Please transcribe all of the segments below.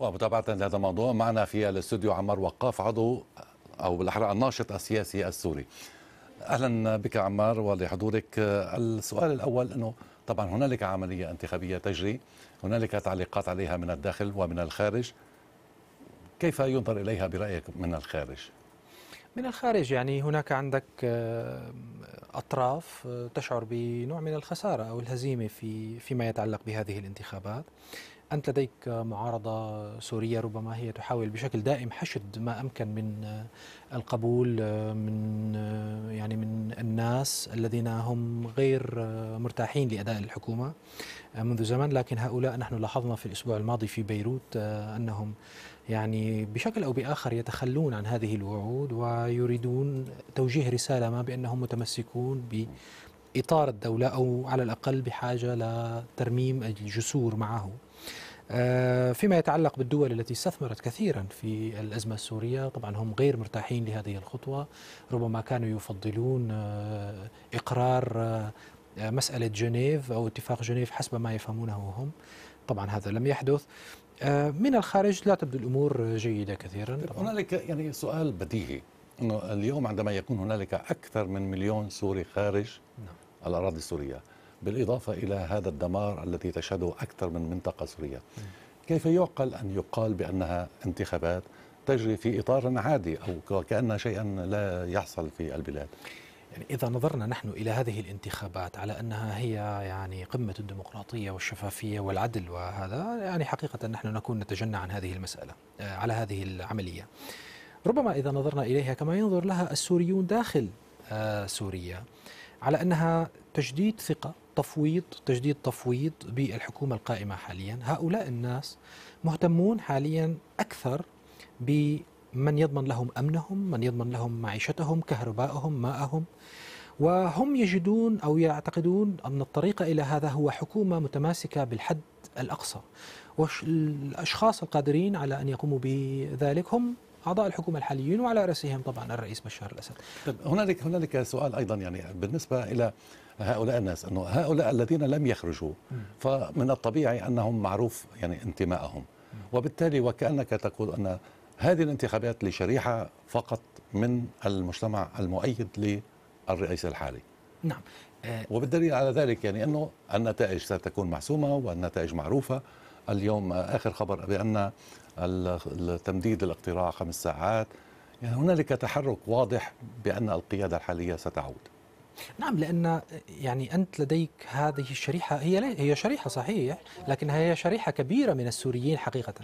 ومتابعة لهذا الموضوع معنا في الاستوديو عمار وقاف عضو أو بالأحرى الناشط السياسي السوري أهلا بك عمار ولحضورك السؤال الأول أنه طبعا هنالك عملية انتخابية تجري هنالك تعليقات عليها من الداخل ومن الخارج كيف ينظر إليها برأيك من الخارج؟ من الخارج يعني هناك عندك أطراف آه، تشعر بنوع من الخسارة أو الهزيمة في فيما يتعلق بهذه الانتخابات أنت لديك معارضة سورية ربما هي تحاول بشكل دائم حشد ما أمكن من القبول من يعني من الناس الذين هم غير مرتاحين لأداء الحكومة منذ زمن لكن هؤلاء نحن لاحظنا في الأسبوع الماضي في بيروت أنهم يعني بشكل أو بآخر يتخلون عن هذه الوعود ويريدون توجيه رسالة ما بأنهم متمسكون ب إطار الدولة أو على الأقل بحاجة لترميم الجسور معه آه، فيما يتعلق بالدول التي استثمرت كثيرا في الأزمة السورية طبعا هم غير مرتاحين لهذه الخطوة ربما كانوا يفضلون آه، إقرار آه، مسألة جنيف أو اتفاق جنيف حسب ما يفهمونه هم طبعا هذا لم يحدث من الخارج لا تبدو الأمور جيدة كثيرا هناك هنالك يعني سؤال بديهي أنه اليوم عندما يكون هنالك أكثر من مليون سوري خارج نعم. الأراضي السورية بالإضافة إلى هذا الدمار الذي تشهده أكثر من منطقة سورية كيف يعقل أن يقال بأنها انتخابات تجري في إطار عادي أو كأنها شيئا لا يحصل في البلاد يعني إذا نظرنا نحن إلى هذه الانتخابات على أنها هي يعني قمة الديمقراطية والشفافية والعدل وهذا يعني حقيقة نحن نكون نتجنى عن هذه المسألة آه، على هذه العملية ربما إذا نظرنا إليها كما ينظر لها السوريون داخل آه، سوريا على أنها تجديد ثقة تفويض تجديد تفويض بالحكومة القائمة حاليا هؤلاء الناس مهتمون حاليا أكثر بمن يضمن لهم أمنهم من يضمن لهم معيشتهم كهربائهم ماءهم وهم يجدون أو يعتقدون أن الطريقة إلى هذا هو حكومة متماسكة بالحد الأقصى والأشخاص القادرين على أن يقوموا بذلك هم اعضاء الحكومه الحاليين وعلى راسهم طبعا الرئيس بشار الاسد. طيب هنالك هنالك سؤال ايضا يعني بالنسبه الى هؤلاء الناس انه هؤلاء الذين لم يخرجوا فمن الطبيعي انهم معروف يعني انتمائهم وبالتالي وكانك تقول ان هذه الانتخابات لشريحه فقط من المجتمع المؤيد للرئيس الحالي نعم آه، وبالدليل على ذلك يعني انه النتائج ستكون محسومه والنتائج معروفه اليوم اخر خبر بان التمديد الاقتراع خمس ساعات يعني هنالك تحرك واضح بان القياده الحاليه ستعود نعم لأن يعني أنت لديك هذه الشريحة هي هي شريحة صحيح لكنها هي شريحة كبيرة من السوريين حقيقة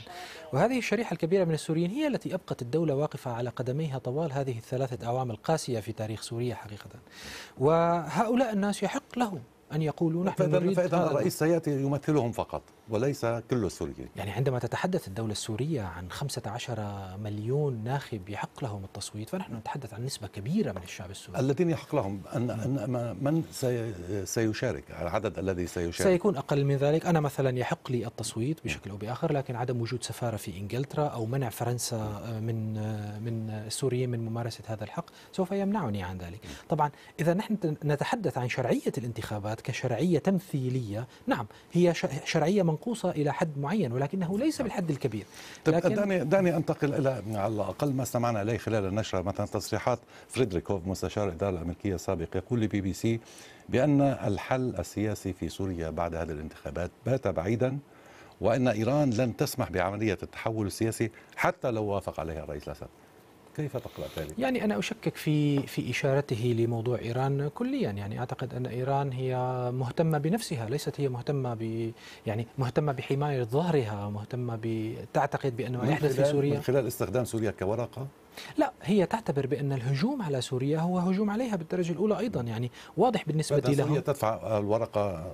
وهذه الشريحة الكبيرة من السوريين هي التي أبقت الدولة واقفة على قدميها طوال هذه الثلاثة أعوام القاسية في تاريخ سوريا حقيقة وهؤلاء الناس يحق لهم أن يقولوا نحن نريد فإذا الرئيس سيأتي يمثلهم فقط وليس كل سوريا يعني عندما تتحدث الدولة السورية عن 15 مليون ناخب يحق لهم التصويت فنحن نتحدث عن نسبة كبيرة من الشعب السوري الذين يحق لهم أن, أن من سيشارك العدد الذي سيشارك سيكون أقل من ذلك أنا مثلا يحق لي التصويت نعم. بشكل أو بآخر لكن عدم وجود سفارة في إنجلترا أو منع فرنسا آه، من آه، من السوريين من ممارسة هذا الحق سوف يمنعني عن ذلك نعم. طبعا إذا نحن نتحدث عن شرعية الانتخابات كشرعية تمثيلية نعم هي شرعية من منقوصة إلى حد معين ولكنه ليس بالحد الكبير طيب دعني, دعني أنتقل إلى على الأقل ما استمعنا إليه خلال النشرة مثلا تصريحات فريدريك هوف مستشار الإدارة الأمريكية السابق يقول لبي بي سي بأن الحل السياسي في سوريا بعد هذه الانتخابات بات بعيدا وأن إيران لن تسمح بعملية التحول السياسي حتى لو وافق عليها الرئيس الأسد كيف تقرأ ذلك؟ يعني أنا أشكك في في إشارته لموضوع إيران كليا يعني أعتقد أن إيران هي مهتمة بنفسها ليست هي مهتمة ب يعني مهتمة بحماية ظهرها مهتمة ب تعتقد بأنه يحدث في سوريا من خلال استخدام سوريا كورقة لا هي تعتبر بأن الهجوم على سوريا هو هجوم عليها بالدرجة الأولى أيضا يعني واضح بالنسبة لهم سوريا تدفع الورقة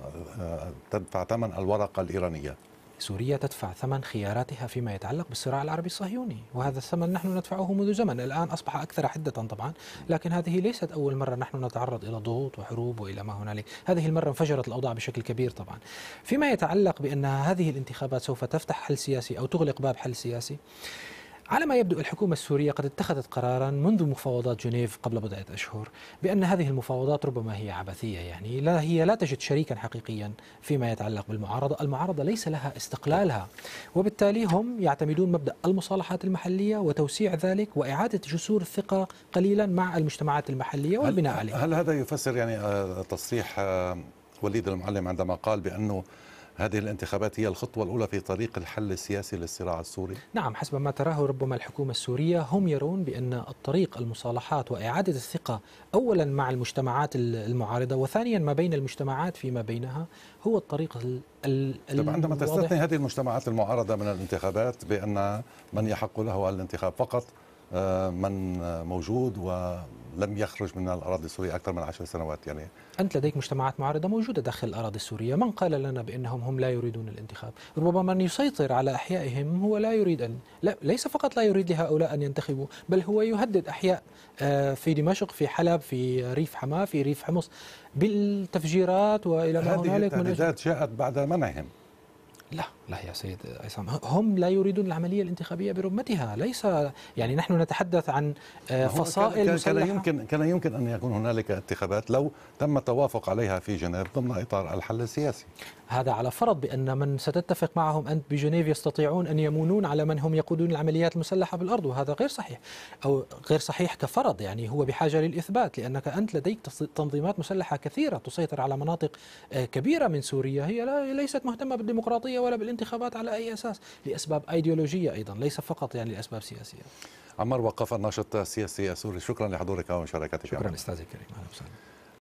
تدفع ثمن الورقة الإيرانية سوريا تدفع ثمن خياراتها فيما يتعلق بالصراع العربي الصهيوني وهذا الثمن نحن ندفعه منذ زمن الآن أصبح أكثر حدة طبعا لكن هذه ليست أول مرة نحن نتعرض إلى ضغوط وحروب وإلى ما هنالك هذه المرة انفجرت الأوضاع بشكل كبير طبعا فيما يتعلق بأن هذه الانتخابات سوف تفتح حل سياسي أو تغلق باب حل سياسي على ما يبدو الحكومة السورية قد اتخذت قرارا منذ مفاوضات جنيف قبل بضعة أشهر بأن هذه المفاوضات ربما هي عبثية يعني لا هي لا تجد شريكا حقيقيا فيما يتعلق بالمعارضة المعارضة ليس لها استقلالها وبالتالي هم يعتمدون مبدأ المصالحات المحلية وتوسيع ذلك وإعادة جسور الثقة قليلا مع المجتمعات المحلية والبناء عليها هل هذا يفسر يعني آه، تصريح آه، وليد المعلم عندما قال بأنه هذه الانتخابات هي الخطوة الأولى في طريق الحل السياسي للصراع السوري؟ نعم حسب ما تراه ربما الحكومة السورية هم يرون بأن الطريق المصالحات وإعادة الثقة أولا مع المجتمعات المعارضة وثانيا ما بين المجتمعات فيما بينها هو الطريق ال طب عندما تستثني هذه المجتمعات المعارضة من الانتخابات بأن من يحق له الانتخاب فقط آه، من موجود و لم يخرج من الأراضي السورية أكثر من عشر سنوات يعني أنت لديك مجتمعات معارضة موجودة داخل الأراضي السورية من قال لنا بأنهم هم لا يريدون الانتخاب ربما من يسيطر على أحيائهم هو لا يريد أن لا ليس فقط لا يريد لهؤلاء أن ينتخبوا بل هو يهدد أحياء آه، في دمشق في حلب في ريف حماه في ريف حمص بالتفجيرات وإلى ما هنالك من هذه التهديدات جاءت بعد منعهم لا لا يا سيد عصام هم لا يريدون العملية الانتخابية برمتها ليس يعني نحن نتحدث عن آه، فصائل كان, كان يمكن كان يمكن أن يكون هنالك انتخابات لو تم التوافق عليها في جنيف ضمن إطار الحل السياسي هذا على فرض بأن من ستتفق معهم أنت بجنيف يستطيعون أن يمونون على من هم يقودون العمليات المسلحة بالأرض وهذا غير صحيح أو غير صحيح كفرض يعني هو بحاجة للإثبات لأنك أنت لديك تنظيمات مسلحة كثيرة تسيطر على مناطق آه، كبيرة من سوريا هي ليست مهتمة بالديمقراطية ولا بال الانتخابات على أي أساس لأسباب أيديولوجية أيضا ليس فقط يعني لأسباب سياسية عمر وقف الناشط السياسي السوري شكرا لحضورك ومشاركتك شكرا أستاذي كريم أهلا وسهلا